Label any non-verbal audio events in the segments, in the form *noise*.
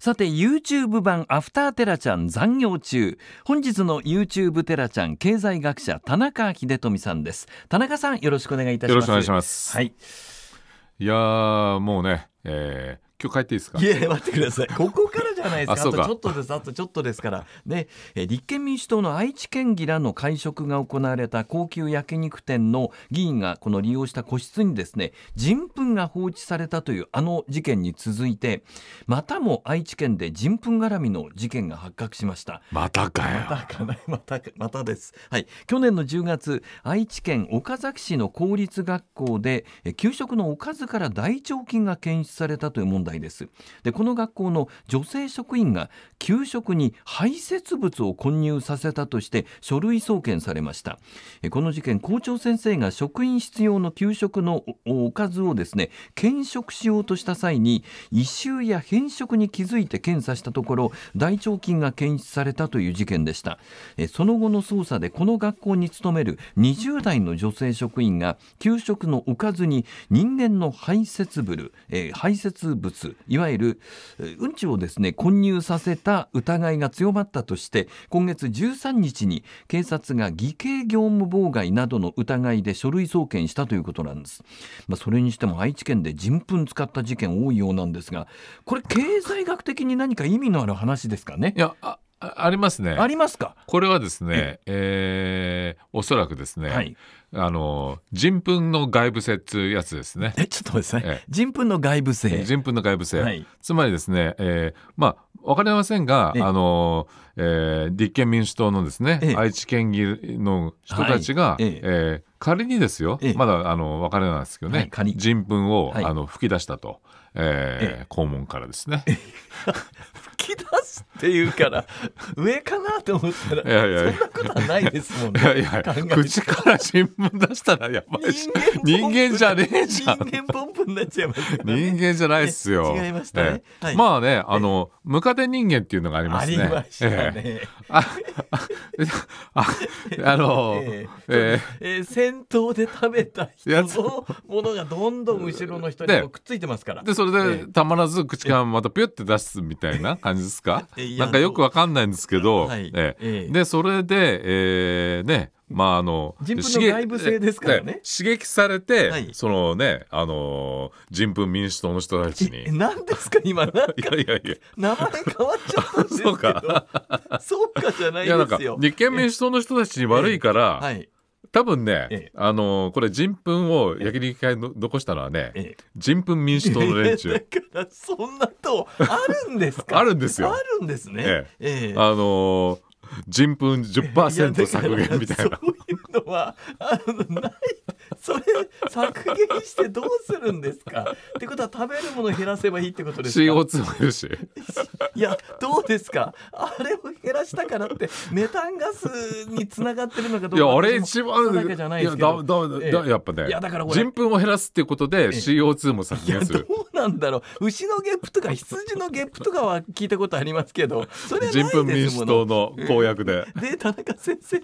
さて YouTube 版アフターテラちゃん残業中本日の YouTube テラちゃん経済学者田中秀富さんです田中さんよろしくお願いいたしますよろしくお願いしますはいいやもうね、えー、今日帰っていいですかいや待ってくださいここからじゃないですかあとちょっとですあとちょっとですからね立憲民主党の愛知県議らの会食が行われた高級焼肉店の議員がこの利用した個室にですね人糞が放置されたというあの事件に続いてまたも愛知県で人糞絡みの事件が発覚しましたまたかよまたかまたまたですはい去年の10月愛知県岡崎市の公立学校で給食のおかずから大腸菌が検出されたという問題ですでこの学校の女性職員が給食に排泄物を混入させたとして書類送検されましたこの事件校長先生が職員室用の給食のおかずをですね検食しようとした際に異臭や変色に気づいて検査したところ大腸菌が検出されたという事件でしたその後の捜査でこの学校に勤める20代の女性職員が給食のおかずに人間の排泄物、えー、排泄物いわゆるうんちをですね混入させた疑いが強まったとして今月13日に警察が偽計業務妨害などの疑いで書類送検したということなんです、まあ、それにしても愛知県で人糞使った事件多いようなんですがこれ経済学的に何か意味のある話ですかねいやありますね。ありますか。これはですね、えー、おそらくですね、はい、あの人糞の外部性っていうやつですね。え、ちょっと待ってください。人糞の外部性。人糞の外部性。はい、つまりですね、えー、まあわかりませんが、あの、えー、立憲民主党のですね、愛知県議の人たちが、はい、えー、仮にですよ、まだあのわからないですけどね、人糞を、はい、あの吹き出したと。えー、え、肛門からですねですって言うから上かなと思ったらそんなことはないですもんねいやいや口から新聞出したらやばいし人間じゃねえじゃん人間ポンプになっちゃいます、ね、人間じゃないっすよ違いましたね、はい、まあねあのムカデ人間っていうのがありますねありましたね、えー、あ *laughs* あのー、えー、えー、戦で食べた人のものがどんどん後ろの人にくっついてますからでそれで、えー、たまらず口からまたピュって出すみたいな感じですか、*laughs* なんかよくわかんないんですけど、はい、えー、でそれで、えー、ねまああの人分の内部性ですからね刺激されて、はい、そのねあの人分民主党の人たちに何ですか今なんかいやいやいや名前変わっちゃったんですけそうかそうかじゃないですよ立憲民主党の人たちに悪いから、はい多分ね、ええ、あのー、これ人糞を焼肉会の残したのはね、え、人糞民主党の連中。だからそんなとあるんですか。*laughs* あるんですよ。あるんですね。ええ、あのー人分10%削減みたいな。そういうのはあのない *laughs* それ削減してどうするんですか *laughs* ってことは食べるもの減らせばいいってことですか CO2 もいるしいやどうですかあれを減らしたからってメタンガスにつながってるのかどうかいやあれ一番だけじゃないですだだ、ええ、やっぱねいやだから人糞を減らすっていうことで CO2 も削減する、え、どうなんだろう牛のゲップとか羊のゲップとかは聞いたことありますけどそれは人糞民主党の公約で、で田中先生、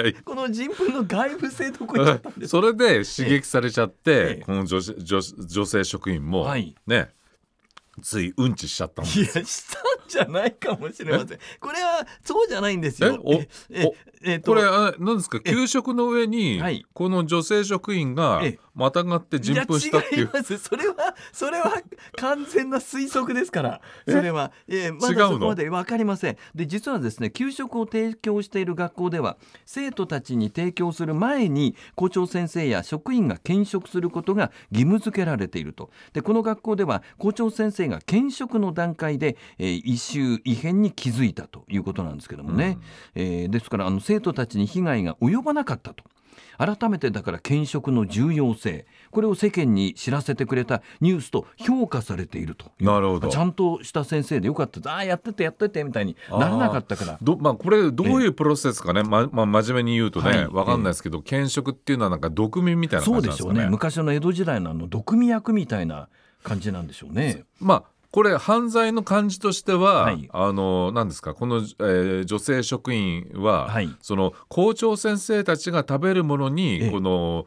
はい、この人糞の外部性どこにあったんですかそれで刺激されちゃって、この女女女性職員もね、はい、ついうんちしちゃったんですいやしたじゃないかもしれません。これはそうじゃないんですよ。えええこれ、あ、なんですか給食の上に、この女性職員がまたがって人糞したっていう。いそれはそれは完全な推測ですから。それは、えー、まだそこまでわかりません。で実はですね給食を提供している学校では生徒たちに提供する前に校長先生や職員が兼職することが義務付けられていると。でこの学校では校長先生が兼職の段階で、えー、臭異変に気づいたということなんですけどもね、うん、えー、ですからあの生徒たちに被害が及ばなかったと。改めてだから兼職の重要性これを世間に知らせてくれたニュースと評価されているとなるほどちゃんとした先生でよかったああやっててやっててみたいにならなかったからど、まあ、これどういうプロセスかね、ままあ、真面目に言うとね、はい、分かんないですけど、兼職っていうのはなんか毒味みたいな感じなんですかねそうでしょうね昔の江戸時代のあの毒味役みたいな感じなんでしょうね。まあこれ犯罪の感じとしては、はい、あの何ですかこの、えー、女性職員は、はい、その校長先生たちが食べるものにこの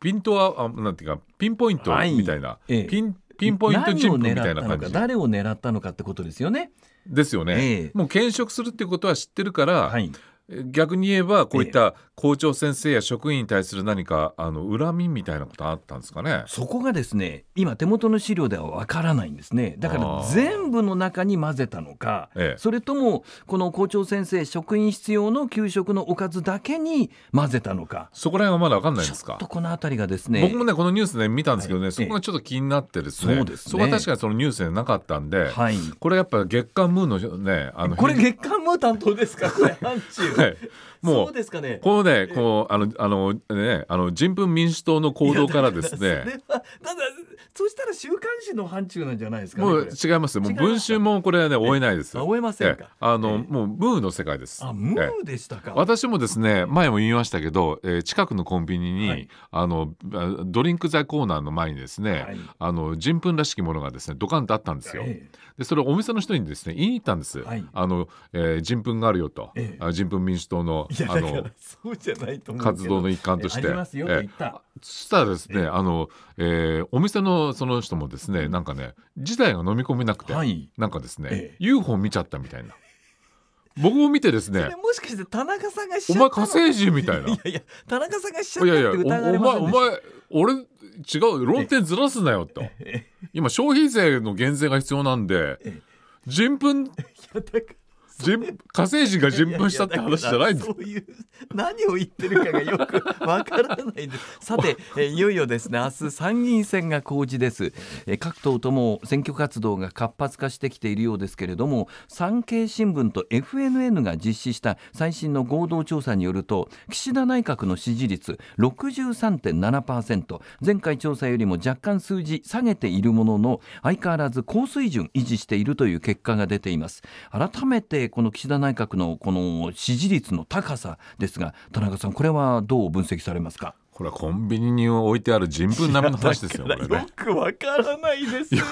ピントはあなんていうかピンポイントみたいな、ええ、ピンピンポイントチップみたいな感じ誰を狙ったのかってことですよね。ですよね。もう検職するっていうことは知ってるから、はい、逆に言えばこういった校長先生や職員に対する何かあの恨みみたいなことあったんですかねそこがですね今手元の資料ではわからないんですねだから全部の中に混ぜたのか、ええ、それともこの校長先生職員必要の給食のおかずだけに混ぜたのかそこら辺はまだわかんないですかとこの辺りがですね僕もねこのニュースで、ね、見たんですけどね、はい、そこがちょっと気になってですね、そうですねそこは確かにそのニュースでなかったんで、はい、これやっぱ月刊ムーのねあのこれ月刊ムー担当ですかこれはいもう、うね、このね、こう、あの、あの、ね、あの、人文民主党の行動からですね。そしたら週刊誌の範疇なんじゃないですか、ね、もう違いますもう文春もこれはね追えないです追えませんあの、もうムーの世界ですあムーでしたか私もですね前も言いましたけど、えー、近くのコンビニに、はい、あのドリンク剤コーナーの前にですね、はい、あの人粉らしきものがですねドカンとあったんですよ、えー、でそれをお店の人にですね言いに行ったんです、はい、あの、えー、人粉があるよと、えー、人粉民主党のあのそうじゃないと活動の一環として、えー、そしたらですね、あの、えー、お店のその人もですねなんかね事態が飲み込めなくて、はい、なんかですね、ええ、UFO 見ちゃったみたいな。僕も見てですね。もしかして田中さんがお前火星人みたいな。いやいや田中さんがしちゃったって疑われませんでした。いやいやお前お前俺違う論点ずらすなよと。今消費税の減税が必要なんで人分火星人が人分したって話じゃないんそういう何を言ってるかがよくわからないんですさてえいよいよですね明日参議院選が公示ですえ各党とも選挙活動が活発化してきているようですけれども産経新聞と FNN が実施した最新の合同調査によると岸田内閣の支持率63.7%前回調査よりも若干数字下げているものの相変わらず高水準維持しているという結果が出ています改めてこの岸田内閣のこの支持率の高さですが田中さんこれはどう分析されますかこれはコンビニに置いてある人文並みの話ですよ。*laughs* ね、よくわからないです。ど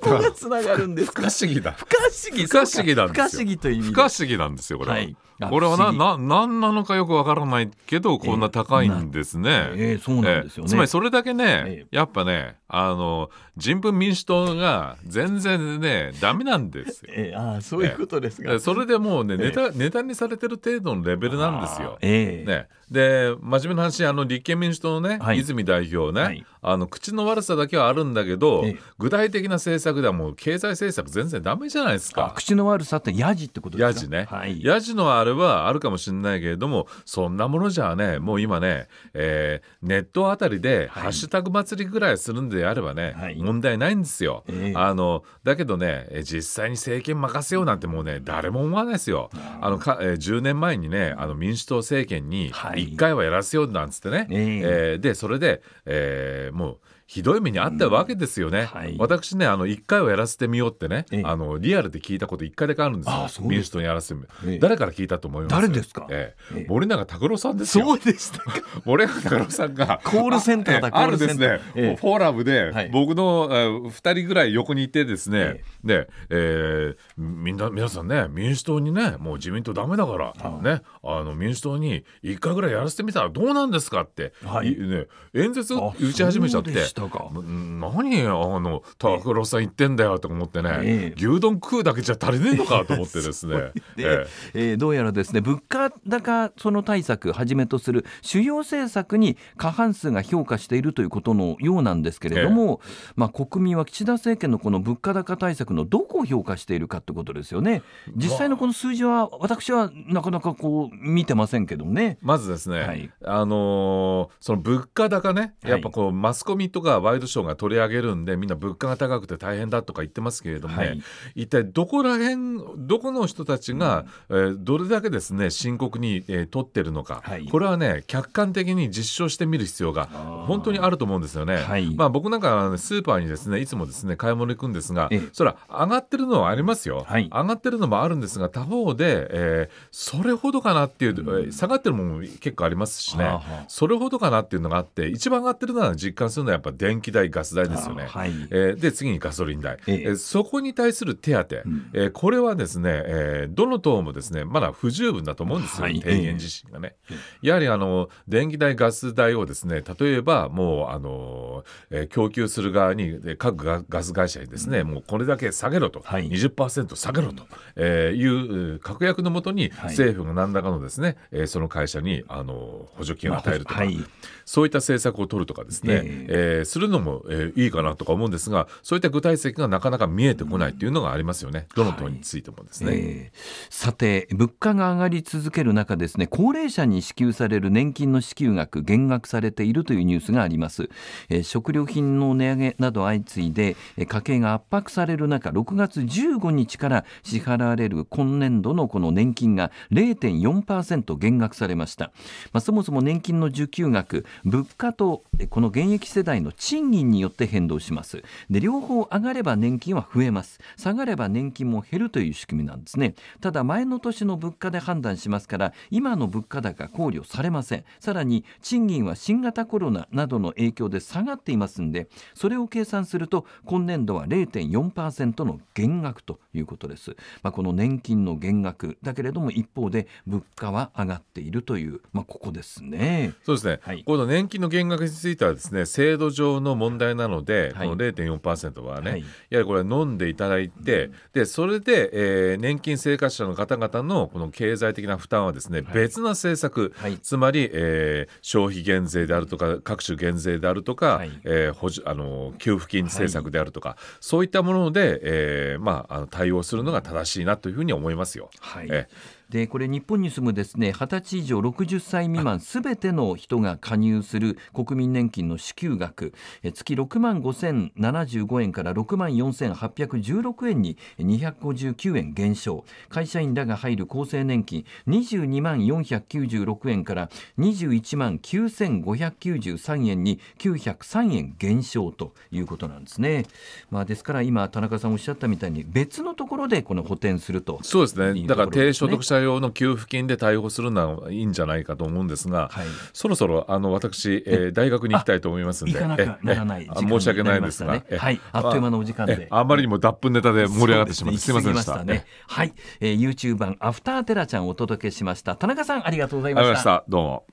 こがつながるんですか。不可思議だ。不可思議。不可思議なんです不可思議という不可思議なんですよ。これは。はい、これはな、な、なんなのかよくわからないけど、こんな高いんですね。えー、えー、そうなんですよね、えー、つまり、それだけね、やっぱね。あの人文民主党が全然ねダメなんですよ。えー、あそういうことですか、それでもうね、えー、ネタネタにされてる程度のレベルなんですよ。えー、ね、で真面目な話あの立憲民主党のね、はい、泉代表ね、はい、あの口の悪さだけはあるんだけど、えー、具体的な政策ではもう経済政策全然ダメじゃないですか。口の悪さってやじってことですかやじね、はい、やじのあれはあるかもしれないけれどもそんなものじゃねもう今ね、えー、ネットあたりでハッシュタグ祭りぐらいするんでであればね、はい、問題ないんですよ、えー、あのだけどね実際に政権任せようなんてもうね誰も思わないですよあのか、えー、10年前にねあの民主党政権に1回はやらせようなんつってね、はい、えー、でそれで、えー、もうひどい目にあったわけですよね、うんはい、私ねあの1回をやらせてみようってね、あのリアルで聞いたこと1回だけあるんですよ民主党にやらせてみよ誰から聞いたと思います誰ですか、ええ、森永卓郎さんですそうでしたか *laughs* 森永卓郎さんがコールセンターだ *laughs* あ,、るですね、フォーラムで僕の、え2人ぐらい横にいてですね、で、えー、みんな皆さんね民主党にねもう自民党ダメだから、ねあの民主党に1回ぐらいやらせてみたらどうなんですかって、はい、ね、演説打ち始めちゃって。したか何あの拓郎さん言ってんだよと思ってね、牛丼食うだけじゃ足りねえのかと思ってですね *laughs* で、えー、どうやらですね物価高その対策はじめとする主要政策に過半数が評価しているということのようなんですけれども、ええ、まあ、国民は岸田政権のこの物価高対策のどこを評価しているかってことですよね実際のこの数字は私はなかなかこう見てませんけどねまずですね、はい、あのー、その物価高ねやっぱこう、マスコミとがワイドショーが取り上げるんでみんな物価が高くて大変だとか言ってますけれどもね、はい、一体どこら辺どこの人たちが、うん、えー、どれだけですね深刻に、えー、取ってるのか、はい、これはね客観的に実証してみる必要が本当にあると思うんですよね。はい、まあ、僕なんか、スーパーにですねいつもですね買い物行くんですがそれは上がってるのはありますよ、上がってるのもあるんですが他方で、えー、それほどかなっていう、うん、下がってるものも結構ありますしねそれほどかなっていうのがあって一番上がってるのは実感するのはやっぱ電気代、ガス代ですよね、はい、えー、で次にガソリン代、えー、そこに対する手当、うん、えー、これはですね、えー、どの党もですねまだ不十分だと思うんですよ、はい、提言自身がね。やはりあの電気代、ガス代をですね例えばもうあの、えー、供給する側に各ガス会社にですね、うん、もうこれだけ下げろと、はい、20%下げろと、えー、いう確約のもとに政府が何らかのですね、え、はその会社にあの補助金を与えるとか、まあはい、そういった政策を取るとかですね、えー、えーー、するのも、えー、いいかなとか思うんですがそういった具体策がなかなか見えてこないというのがありますよね、どの党についてもですね、はいえー、さて物価が上がり続ける中ですね高齢者に支給される年金の支給額減額されているというニュースがあります、えー、食料品の値上げなど相次いでえ家計が圧迫される中6月15日から支払われる今年度のこの年金が0.4%減額されました、まあ、そもそも年金の受給額物価とこの現役世代の賃金によって変動しますで両方上がれば年金は増えます下がれば年金も減るという仕組みなんですねただ前の年の物価で判断しますから今の物価高考慮されませんさらに賃金は新型コロナなどの影響で下がっていますんでそれを計算すると今年度は0.4%の減額ということです、まあ、この年金の減額だけれども一方で物価は上がっているという、まあ、ここですねそうですね、はい、この年金の減額についてはですね制度上上の問題なので、はこの0.4%はね、はい、これ飲んでいただいて、でそれで、えー、年金生活者の方々のこの経済的な負担はですね、はい、別な政策、はい、つまり、えー、消費減税であるとか各種減税であるとか、はい、えー、補助あの給付金政策であるとか、そういったもので、えーまあ、の対応するのが正しいなというふうに思いますよ。はいえーでこれ日本に住むですね20歳以上60歳未満すべての人が加入する国民年金の支給額月6万5075円から6万4816円に259円減少会社員らが入る厚生年金22万496円から21万9593円に903円減少ということなんですね、まあ、ですから今田中さんおっしゃったみたいに別のところでこの補填すると、ね、そうですねだから低所得者用の給付金で対応するのはいいんじゃないかと思うんですが、はい、そろそろあの私、えー、大学に行きたいと思いますので、申し訳ないですが、はい、あっという間のお時間で、あまりにも脱粉ネタで盛り上がってしまって、すみませんでした。はい、えー、YouTube 版アフターテラちゃんお届けしました。田中さんありがとうございました。どうも。